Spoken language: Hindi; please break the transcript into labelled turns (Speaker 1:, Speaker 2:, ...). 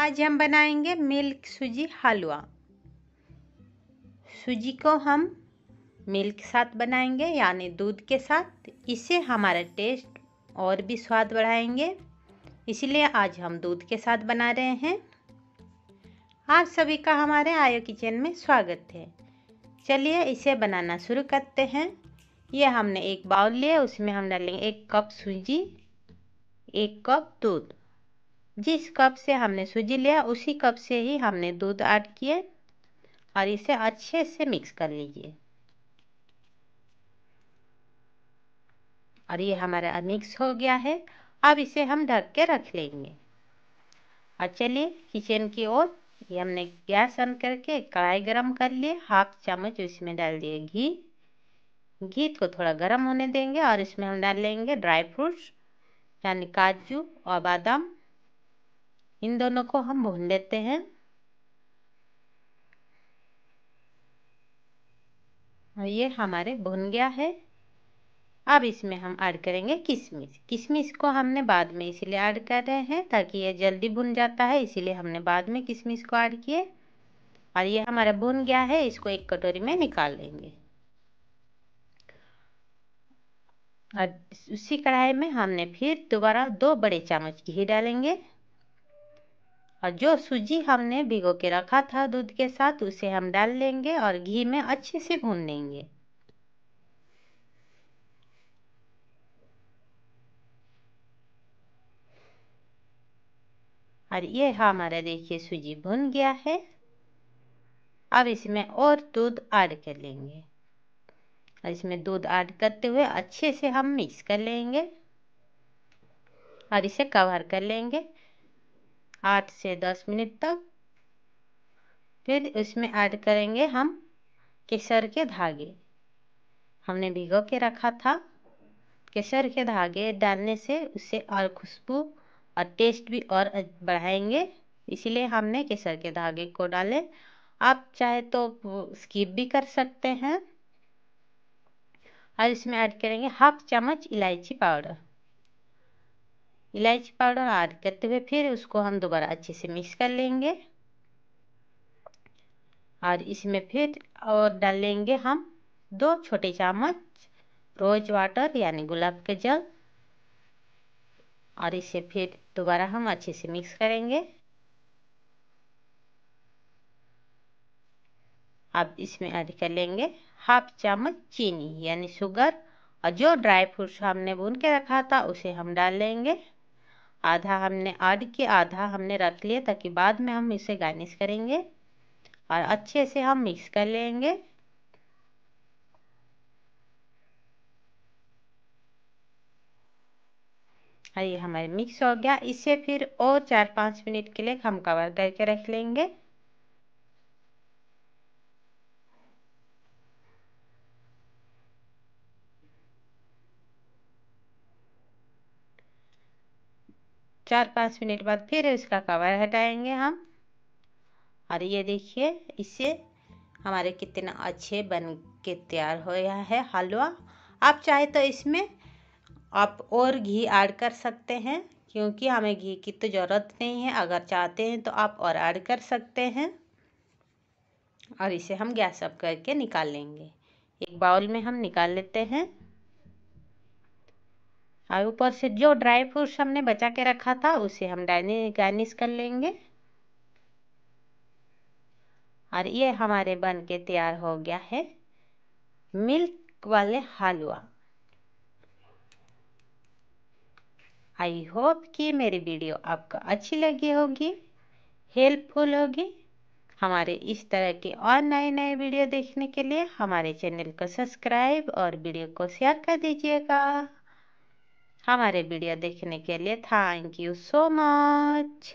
Speaker 1: आज हम बनाएंगे मिल्क सूजी हलवा सूजी को हम मिल्क के साथ बनाएंगे यानी दूध के साथ इसे हमारा टेस्ट और भी स्वाद बढ़ाएंगे इसलिए आज हम दूध के साथ बना रहे हैं आप सभी का हमारे आयो किचन में स्वागत है चलिए इसे बनाना शुरू करते हैं ये हमने एक बाउल लिया उसमें हम डालेंगे एक कप सूजी एक कप दूध जिस कप से हमने सूजी लिया उसी कप से ही हमने दूध ऐड किए और इसे अच्छे से मिक्स कर लीजिए और ये हमारा मिक्स हो गया है अब इसे हम ढक के रख लेंगे और चलिए किचन की ओर ये हमने गैस ऑन करके कढ़ाई गरम कर लिए हाफ चम्मच उसमें डाल दिए घी घी को थोड़ा गर्म होने देंगे और इसमें हम डाल लेंगे ड्राई फ्रूट्स यानी काजू और बादाम इन दोनों को हम भून लेते हैं और ये हमारे भुन गया है अब इसमें हम ऐड करेंगे किशमिश किशमिश को हमने बाद में इसीलिए ऐड कर रहे हैं ताकि ये जल्दी भुन जाता है इसीलिए हमने बाद में किशमिश को ऐड किए और ये हमारा भुन गया है इसको एक कटोरी में निकाल लेंगे और उसी कढ़ाई में हमने फिर दोबारा दो बड़े चम्मच घी डालेंगे और जो सूजी हमने भिगो के रखा था दूध के साथ उसे हम डाल लेंगे और घी में अच्छे से भून लेंगे और ये हमारा देखिए सूजी भुन गया है अब इसमें और दूध ऐड कर लेंगे और इसमें दूध ऐड करते हुए अच्छे से हम मिक्स कर लेंगे और इसे कवर कर लेंगे आठ से दस मिनट तक फिर उसमें ऐड करेंगे हम केसर के धागे हमने भिगो के रखा था केसर के धागे डालने से उससे और खुशबू और टेस्ट भी और बढ़ाएंगे इसीलिए हमने केसर के धागे को डाले आप चाहे तो स्किप भी कर सकते हैं और इसमें ऐड करेंगे हाफ चम्मच इलायची पाउडर इलायची पाउडर ऐड करते हुए फिर उसको हम दोबारा अच्छे से मिक्स कर लेंगे और इसमें फिर और डाल लेंगे हम दो छोटे चम्मच रोज वाटर यानी गुलाब के जल और इसे फिर दोबारा हम अच्छे से मिक्स करेंगे अब इसमें ऐड कर लेंगे हाफ चम्मच चीनी यानी शुगर और जो ड्राई फ्रूट्स हमने भून के रखा था उसे हम डाल लेंगे आधा हमने आड़ के आधा हमने रख लिया ताकि बाद में हम इसे गार्निश करेंगे और अच्छे से हम मिक्स कर लेंगे हाँ ये हमारे मिक्स हो गया इसे फिर और चार पाँच मिनट के लिए हम कवर करके रख लेंगे चार पाँच मिनट बाद फिर इसका कवर हटाएंगे हम और ये देखिए इससे हमारे कितना अच्छे बन के तैयार हो गया है हलवा आप चाहे तो इसमें आप और घी ऐड कर सकते हैं क्योंकि हमें घी की तो ज़रूरत नहीं है अगर चाहते हैं तो आप और ऐड कर सकते हैं और इसे हम गैस अप करके निकाल लेंगे एक बाउल में हम निकाल लेते हैं और ऊपर से जो ड्राई फ्रूट्स हमने बचा के रखा था उसे हम डाइनि गार्निश कर लेंगे और ये हमारे बन के तैयार हो गया है मिल्क वाले हलवा आई होप कि मेरी वीडियो आपको अच्छी लगी होगी हेल्पफुल होगी हमारे इस तरह के और नए नए वीडियो देखने के लिए हमारे चैनल को सब्सक्राइब और वीडियो को शेयर कर दीजिएगा हमारे वीडियो देखने के लिए थैंक यू सो मच